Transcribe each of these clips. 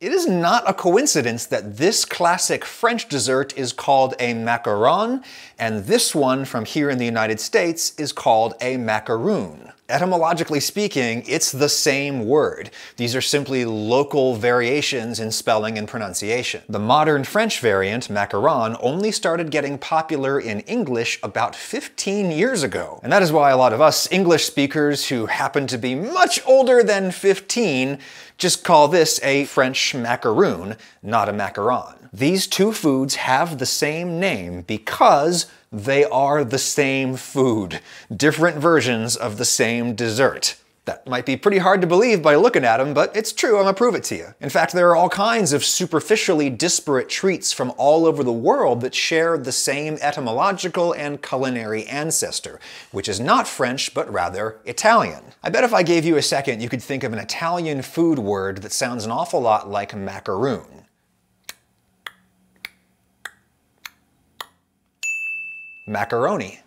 It is not a coincidence that this classic French dessert is called a macaron, and this one from here in the United States is called a macaroon. Etymologically speaking, it's the same word. These are simply local variations in spelling and pronunciation. The modern French variant, macaron, only started getting popular in English about 15 years ago. And that is why a lot of us English speakers who happen to be much older than 15 just call this a French macaroon, not a macaron. These two foods have the same name because they are the same food, different versions of the same dessert. That might be pretty hard to believe by looking at them, but it's true, I'm gonna prove it to you. In fact, there are all kinds of superficially disparate treats from all over the world that share the same etymological and culinary ancestor, which is not French, but rather Italian. I bet if I gave you a second, you could think of an Italian food word that sounds an awful lot like macaroon. macaroni.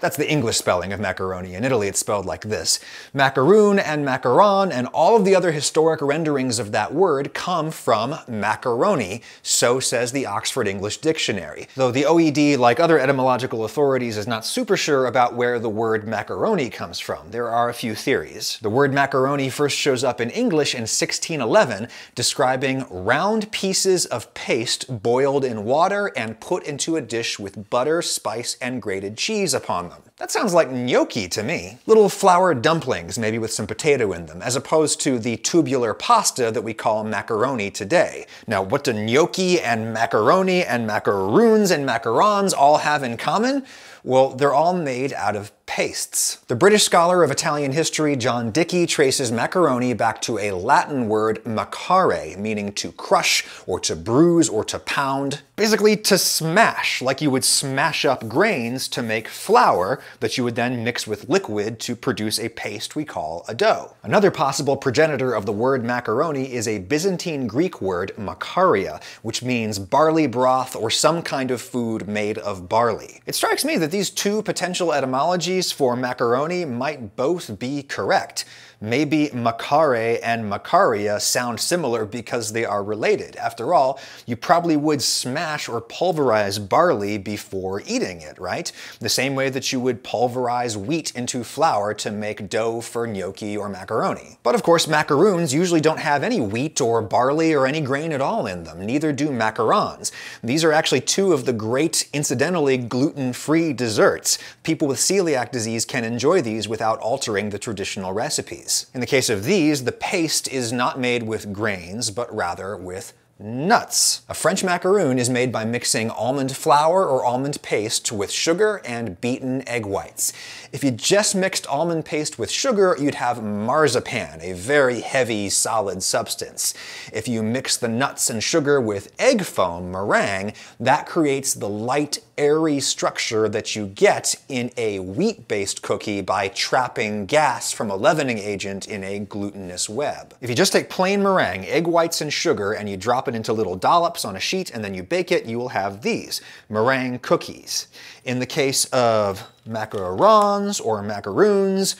That's the English spelling of macaroni. In Italy, it's spelled like this. Macaroon and macaron and all of the other historic renderings of that word come from macaroni, so says the Oxford English Dictionary. Though the OED, like other etymological authorities, is not super sure about where the word macaroni comes from. There are a few theories. The word macaroni first shows up in English in 1611, describing round pieces of paste boiled in water and put into a dish with butter, spice, and grated cheese upon them. That sounds like gnocchi to me. Little flour dumplings, maybe with some potato in them, as opposed to the tubular pasta that we call macaroni today. Now, what do gnocchi and macaroni and macaroons and macarons all have in common? Well, they're all made out of pastes. The British scholar of Italian history John Dickey traces macaroni back to a Latin word macare, meaning to crush or to bruise or to pound. Basically to smash, like you would smash up grains to make flour that you would then mix with liquid to produce a paste we call a dough. Another possible progenitor of the word macaroni is a Byzantine Greek word makaria, which means barley broth or some kind of food made of barley. It strikes me that these two potential etymologies for macaroni might both be correct. Maybe Macare and Macaria sound similar because they are related. After all, you probably would smash or pulverize barley before eating it, right? The same way that you would pulverize wheat into flour to make dough for gnocchi or macaroni. But of course, macaroons usually don't have any wheat or barley or any grain at all in them, neither do macarons. These are actually two of the great, incidentally gluten-free desserts. People with celiac disease can enjoy these without altering the traditional recipes. In the case of these, the paste is not made with grains, but rather with nuts. A French macaroon is made by mixing almond flour or almond paste with sugar and beaten egg whites. If you just mixed almond paste with sugar, you'd have marzipan, a very heavy, solid substance. If you mix the nuts and sugar with egg foam, meringue, that creates the light, airy structure that you get in a wheat-based cookie by trapping gas from a leavening agent in a glutinous web. If you just take plain meringue, egg whites and sugar, and you drop it into little dollops on a sheet, and then you bake it, you will have these, meringue cookies. In the case of macarons or macaroons,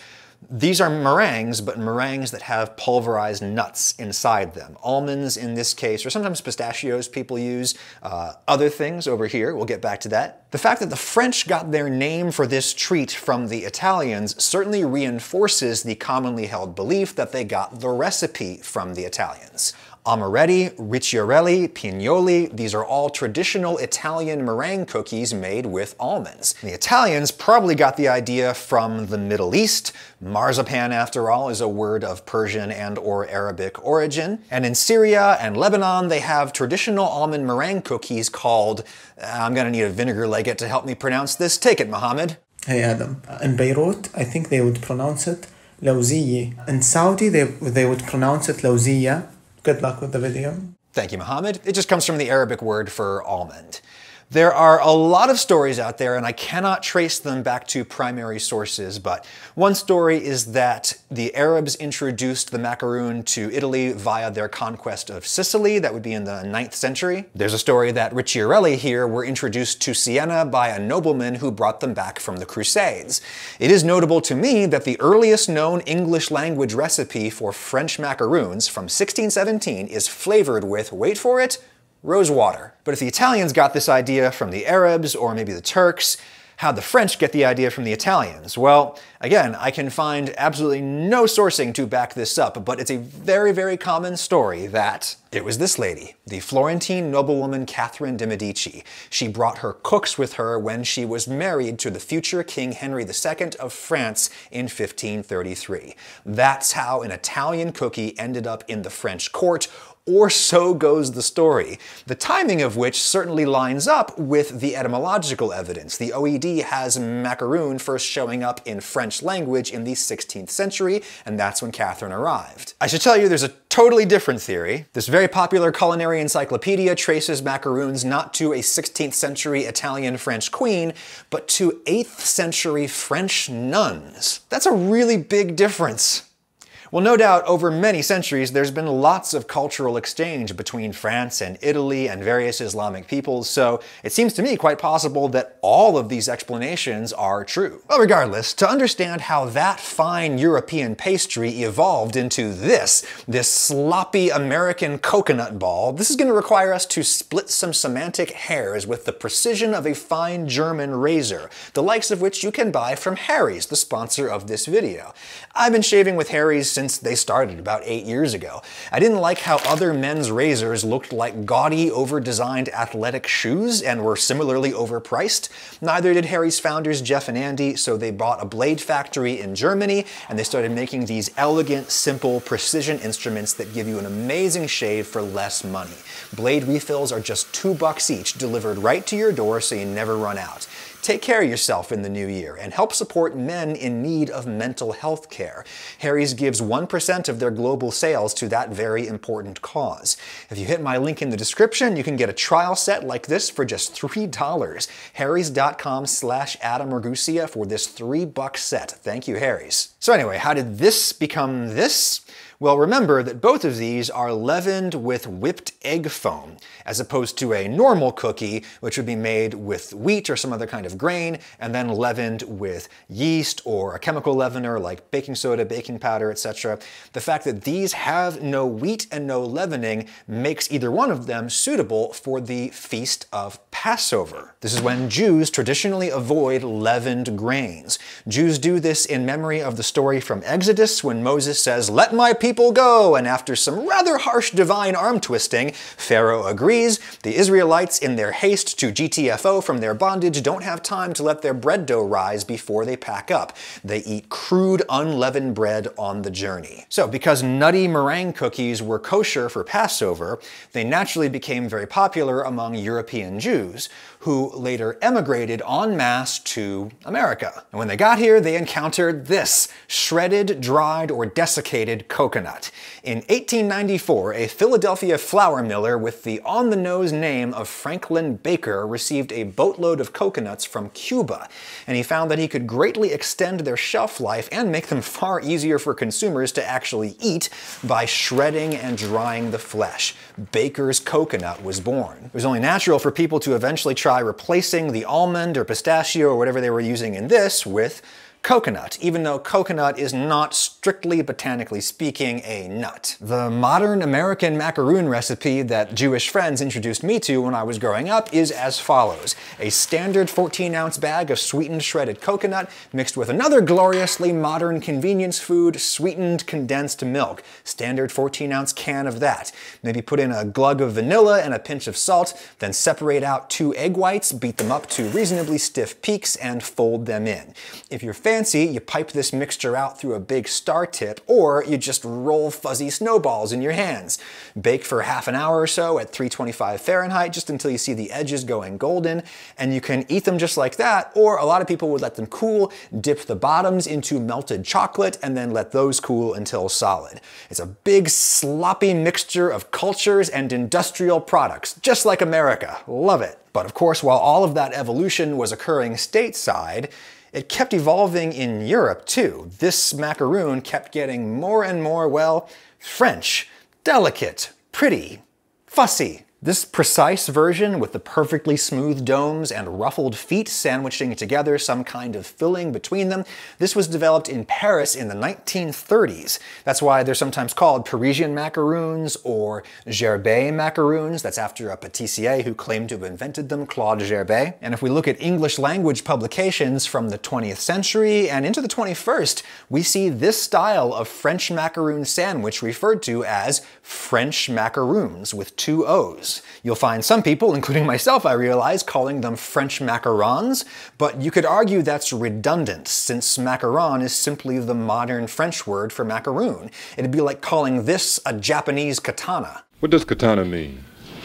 these are meringues, but meringues that have pulverized nuts inside them. Almonds in this case, or sometimes pistachios people use. Uh, other things over here, we'll get back to that. The fact that the French got their name for this treat from the Italians certainly reinforces the commonly held belief that they got the recipe from the Italians. Amaretti, ricciarelli, pignoli, these are all traditional Italian meringue cookies made with almonds. The Italians probably got the idea from the Middle East. Marzipan, after all, is a word of Persian and or Arabic origin. And in Syria and Lebanon, they have traditional almond meringue cookies called, uh, I'm gonna need a vinegar legate to help me pronounce this, take it, Mohammed. Hey Adam, in Beirut, I think they would pronounce it Lauziye. In Saudi, they, they would pronounce it lauzia. Good luck with the video. Thank you, Mohammed. It just comes from the Arabic word for almond. There are a lot of stories out there, and I cannot trace them back to primary sources, but one story is that the Arabs introduced the macaroon to Italy via their conquest of Sicily. That would be in the 9th century. There's a story that Ricciarelli here were introduced to Siena by a nobleman who brought them back from the Crusades. It is notable to me that the earliest known English language recipe for French macaroons from 1617 is flavored with, wait for it, rose water. But if the Italians got this idea from the Arabs or maybe the Turks, How'd the French get the idea from the Italians? Well, again, I can find absolutely no sourcing to back this up, but it's a very, very common story that it was this lady, the Florentine noblewoman Catherine de' Medici. She brought her cooks with her when she was married to the future King Henry II of France in 1533. That's how an Italian cookie ended up in the French court, or so goes the story, the timing of which certainly lines up with the etymological evidence. The OED has macaroon first showing up in French language in the 16th century, and that's when Catherine arrived. I should tell you there's a totally different theory. This very popular culinary encyclopedia traces macaroons not to a 16th century Italian French queen, but to 8th century French nuns. That's a really big difference. Well, no doubt over many centuries there's been lots of cultural exchange between France and Italy and various Islamic peoples, so it seems to me quite possible that all of these explanations are true. Well, regardless, to understand how that fine European pastry evolved into this, this sloppy American coconut ball, this is going to require us to split some semantic hairs with the precision of a fine German razor, the likes of which you can buy from Harry's, the sponsor of this video. I've been shaving with Harry's since they started about eight years ago. I didn't like how other men's razors looked like gaudy, over-designed athletic shoes and were similarly overpriced. Neither did Harry's founders, Jeff and Andy, so they bought a blade factory in Germany and they started making these elegant, simple, precision instruments that give you an amazing shave for less money. Blade refills are just two bucks each, delivered right to your door so you never run out. Take care of yourself in the new year and help support men in need of mental health care. Harry's gives 1% of their global sales to that very important cause. If you hit my link in the description, you can get a trial set like this for just $3. Harry's.com slash Adam for this three buck set. Thank you, Harry's. So anyway, how did this become this? Well, remember that both of these are leavened with whipped egg foam, as opposed to a normal cookie, which would be made with wheat or some other kind of grain, and then leavened with yeast or a chemical leavener like baking soda, baking powder, etc. The fact that these have no wheat and no leavening makes either one of them suitable for the Feast of Passover. This is when Jews traditionally avoid leavened grains. Jews do this in memory of the story from Exodus when Moses says, Let my people people go, and after some rather harsh divine arm twisting, Pharaoh agrees. The Israelites, in their haste to GTFO from their bondage, don't have time to let their bread dough rise before they pack up. They eat crude, unleavened bread on the journey. So, because nutty meringue cookies were kosher for Passover, they naturally became very popular among European Jews, who later emigrated en masse to America. And when they got here, they encountered this shredded, dried, or desiccated coconut coconut. In 1894, a Philadelphia flour miller with the on-the-nose name of Franklin Baker received a boatload of coconuts from Cuba, and he found that he could greatly extend their shelf life and make them far easier for consumers to actually eat by shredding and drying the flesh. Baker's coconut was born. It was only natural for people to eventually try replacing the almond or pistachio or whatever they were using in this with coconut, even though coconut is not strictly botanically speaking a nut. The modern American macaroon recipe that Jewish friends introduced me to when I was growing up is as follows. A standard 14 ounce bag of sweetened shredded coconut mixed with another gloriously modern convenience food, sweetened condensed milk. Standard 14 ounce can of that. Maybe put in a glug of vanilla and a pinch of salt, then separate out two egg whites, beat them up to reasonably stiff peaks, and fold them in. If you're fancy, you pipe this mixture out through a big star tip, or you just roll fuzzy snowballs in your hands. Bake for half an hour or so at 325 Fahrenheit, just until you see the edges going golden, and you can eat them just like that, or a lot of people would let them cool, dip the bottoms into melted chocolate, and then let those cool until solid. It's a big sloppy mixture of cultures and industrial products, just like America. Love it. But of course, while all of that evolution was occurring stateside, it kept evolving in Europe too. This macaroon kept getting more and more, well, French, delicate, pretty, fussy, this precise version, with the perfectly smooth domes and ruffled feet sandwiching together some kind of filling between them, this was developed in Paris in the 1930s. That's why they're sometimes called Parisian macaroons or Gerbet macaroons. That's after a patissier who claimed to have invented them, Claude Gerbet. And if we look at English language publications from the 20th century and into the 21st, we see this style of French macaroon sandwich referred to as French macaroons with two O's. You'll find some people, including myself I realize, calling them French macarons, but you could argue that's redundant, since macaron is simply the modern French word for macaroon. It'd be like calling this a Japanese katana. What does katana mean?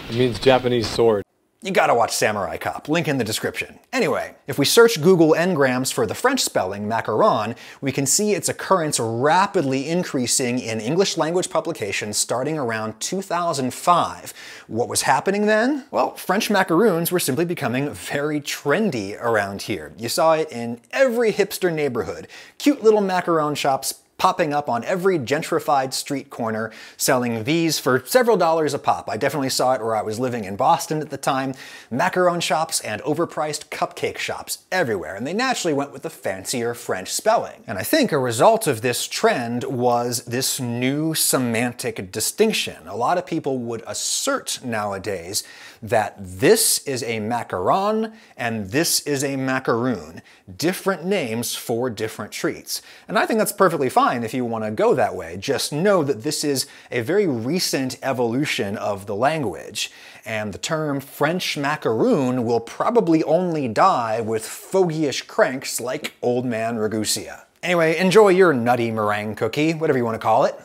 It means Japanese sword. You gotta watch Samurai Cop, link in the description. Anyway, if we search Google ngrams for the French spelling macaron, we can see its occurrence rapidly increasing in English language publications starting around 2005. What was happening then? Well, French macaroons were simply becoming very trendy around here. You saw it in every hipster neighborhood. Cute little macaron shops popping up on every gentrified street corner selling these for several dollars a pop. I definitely saw it where I was living in Boston at the time. Macaron shops and overpriced cupcake shops everywhere, and they naturally went with the fancier French spelling. And I think a result of this trend was this new semantic distinction. A lot of people would assert nowadays that this is a macaron and this is a macaroon, different names for different treats. And I think that's perfectly fine fine if you want to go that way. Just know that this is a very recent evolution of the language, and the term French macaroon will probably only die with fogyish cranks like Old Man Ragusia. Anyway, enjoy your nutty meringue cookie, whatever you want to call it.